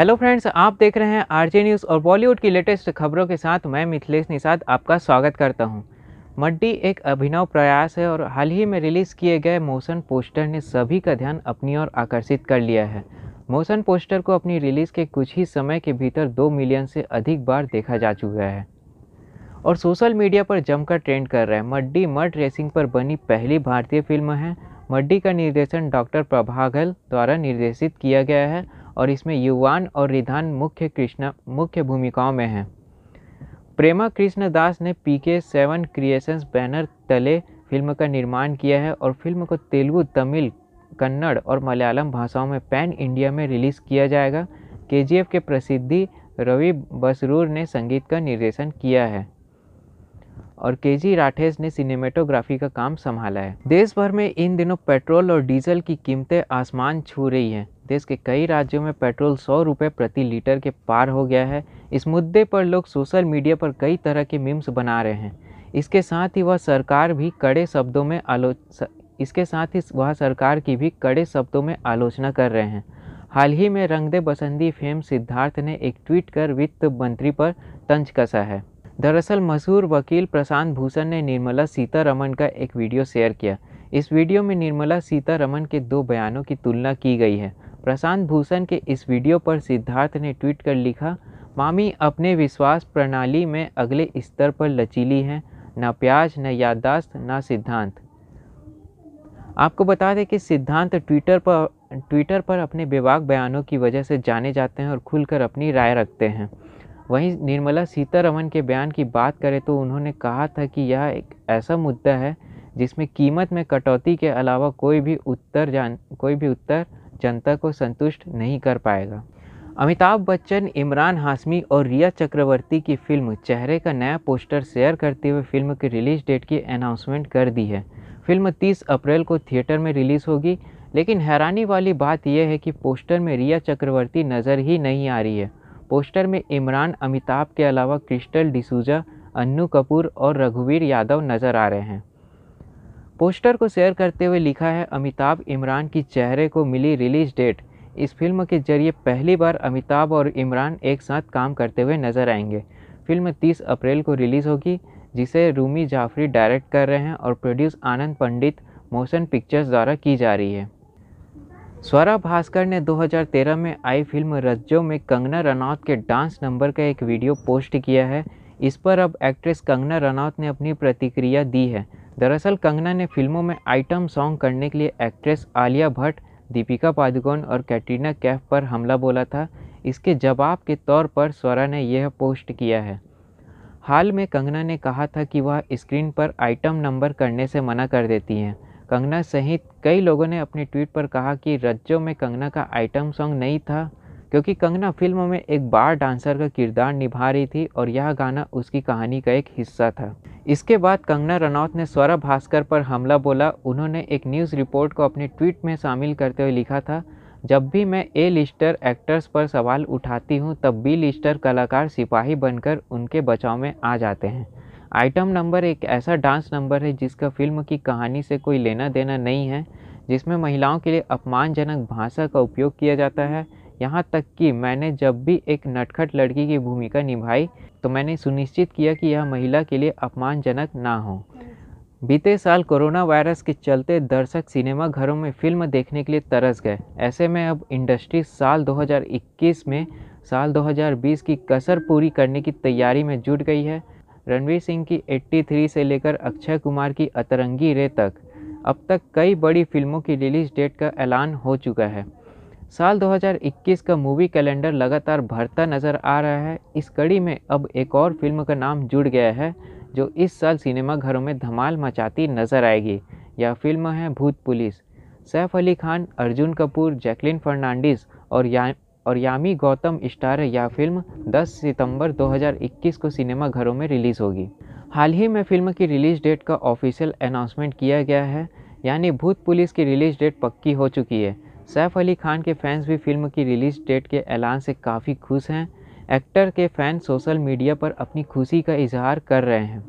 Hello friends आप देख रहे हैं आरजे न्यूज़ और बॉलीवुड की लेटेस्ट खबरों के साथ मैं मिथिलेश निषाद आपका स्वागत करता हूं। मड्डी एक अभिनव प्रयास है और हाल ही में रिलीज़ किए गए मोशन पोस्टर ने सभी का ध्यान अपनी ओर आकर्षित कर लिया है मोशन पोस्टर को अपनी रिलीज़ के कुछ ही समय के भीतर दो मिलियन से अधिक बार देखा जा चुका है और सोशल मीडिया पर जमकर ट्रेंड कर रहे हैं मड्डी मड रेसिंग पर बनी पहली भारतीय फिल्म है मड्डी का निर्देशन डॉक्टर प्रभागल द्वारा निर्देशित किया गया है और इसमें युवान और रिधान मुख्य कृष्णा मुख्य भूमिकाओं में हैं प्रेमा कृष्ण दास ने P K seven creations banner तले फिल्म का निर्माण किया है और फिल्म को तेलुगु तमिल कन्नड़ और मलयालम भाषाओं में पैन इंडिया में रिलीज़ किया जाएगा के के प्रसिद्धि रवि बसरूर ने संगीत का निर्देशन किया है और के जी राठेज ने सिनेमेटोग्राफी का काम संभाला है देश भर में इन दिनों पेट्रोल और डीजल की कीमतें आसमान छू रही हैं देश के कई राज्यों में पेट्रोल सौ रुपये प्रति लीटर के पार हो गया है इस मुद्दे पर लोग सोशल मीडिया पर कई तरह के मीम्स बना रहे हैं इसके साथ ही वह सरकार भी कड़े शब्दों में आलो इसके साथ ही वह सरकार की भी कड़े शब्दों में आलोचना कर रहे हैं हाल ही में रंगदे बसंती फेम सिद्धार्थ ने एक ट्वीट कर वित्त मंत्री पर तंज कसा है दरअसल मशहूर वकील प्रशांत भूषण ने निर्मला सीतारमन का एक वीडियो शेयर किया इस वीडियो में निर्मला सीतारमन के दो बयानों की तुलना की गई है प्रशांत भूषण के इस वीडियो पर सिद्धार्थ ने ट्वीट कर लिखा मामी अपने विश्वास प्रणाली में अगले स्तर पर लचीली हैं ना प्याज न याददाश्त ना सिद्धांत आपको बता दें कि सिद्धांत ट्विटर पर ट्विटर पर अपने बेबाक बयानों की वजह से जाने जाते हैं और खुलकर अपनी राय रखते हैं वहीं निर्मला सीतारमन के बयान की बात करें तो उन्होंने कहा था कि यह एक ऐसा मुद्दा है जिसमें कीमत में कटौती के अलावा कोई भी उत्तर जान कोई भी उत्तर जनता को संतुष्ट नहीं कर पाएगा अमिताभ बच्चन इमरान हाशमी और रिया चक्रवर्ती की फिल्म चेहरे का नया पोस्टर शेयर करते हुए फिल्म की रिलीज डेट की अनाउंसमेंट कर दी है फिल्म 30 अप्रैल को थिएटर में रिलीज़ होगी लेकिन हैरानी वाली बात यह है कि पोस्टर में रिया चक्रवर्ती नज़र ही नहीं आ रही है पोस्टर में इमरान अमिताभ के अलावा क्रिस्टल डिसूजा अन्नू कपूर और रघुवीर यादव नज़र आ रहे हैं पोस्टर को शेयर करते हुए लिखा है अमिताभ इमरान की चेहरे को मिली रिलीज डेट इस फिल्म के जरिए पहली बार अमिताभ और इमरान एक साथ काम करते हुए नज़र आएंगे फिल्म 30 अप्रैल को रिलीज़ होगी जिसे रूमी जाफरी डायरेक्ट कर रहे हैं और produce Anand Pandit motion pictures द्वारा की जा रही है स्वरा भास्कर ने 2013 में आई फिल्म रज्जो में कंगना रनौत के डांस नंबर का एक वीडियो पोस्ट किया है इस पर अब एक्ट्रेस कंगना रनौत ने अपनी प्रतिक्रिया दी है दरअसल कंगना ने फिल्मों में आइटम सॉन्ग करने के लिए एक्ट्रेस आलिया भट्ट दीपिका पादुकोण और कैटरीना कैफ पर हमला बोला था इसके जवाब के तौर पर स्वरा ने यह पोस्ट किया है हाल में कंगना ने कहा था कि वह स्क्रीन पर आइटम नंबर करने से मना कर देती हैं कंगना सहित कई लोगों ने अपने ट्वीट पर कहा कि रज्जो में कंगना का आइटम सॉन्ग नहीं था क्योंकि कंगना फिल्म में एक बार डांसर का किरदार निभा रही थी और यह गाना उसकी कहानी का एक हिस्सा था इसके बाद कंगना रनौत ने स्वरा भास्कर पर हमला बोला उन्होंने एक न्यूज़ रिपोर्ट को अपने ट्वीट में शामिल करते हुए लिखा था जब भी मैं ए लिस्टर एक्टर्स पर सवाल उठाती हूँ तब बी लिस्टर कलाकार सिपाही बनकर उनके बचाव में आ जाते हैं आइटम नंबर एक ऐसा डांस नंबर है जिसका फिल्म की कहानी से कोई लेना देना नहीं है जिसमें महिलाओं के लिए अपमानजनक भाषा का उपयोग किया जाता है यहाँ तक कि मैंने जब भी एक नटखट लड़की की भूमिका निभाई तो मैंने सुनिश्चित किया कि यह महिला के लिए अपमानजनक ना हो बीते साल कोरोना वायरस के चलते दर्शक सिनेमा घरों में फिल्म देखने के लिए तरस गए ऐसे में अब इंडस्ट्री साल 2021 में साल 2020 की कसर पूरी करने की तैयारी में जुट गई है रणवीर सिंह की 83 से लेकर अक्षय कुमार की अतरंगी रे तक अब तक कई बड़ी फिल्मों की रिलीज डेट का ऐलान हो चुका है साल 2021 का मूवी कैलेंडर लगातार भरता नज़र आ रहा है इस कड़ी में अब एक और फिल्म का नाम जुड़ गया है जो इस साल सिनेमाघरों में धमाल मचाती नजर आएगी यह फिल्म है भूत पुलिस सैफ अली खान अर्जुन कपूर जैकलिन फर्नांडिस और और यामी गौतम स्टार यह फिल्म 10 सितंबर 2021 को सिनेमा घरों में रिलीज़ होगी हाल ही में फिल्म की रिलीज़ डेट का ऑफिशियल अनाउंसमेंट किया गया है यानी भूत पुलिस की रिलीज़ डेट पक्की हो चुकी है सैफ अली खान के फैंस भी फिल्म की रिलीज़ डेट के ऐलान से काफ़ी खुश हैं एक्टर के फैन सोशल मीडिया पर अपनी खुशी का इजहार कर रहे हैं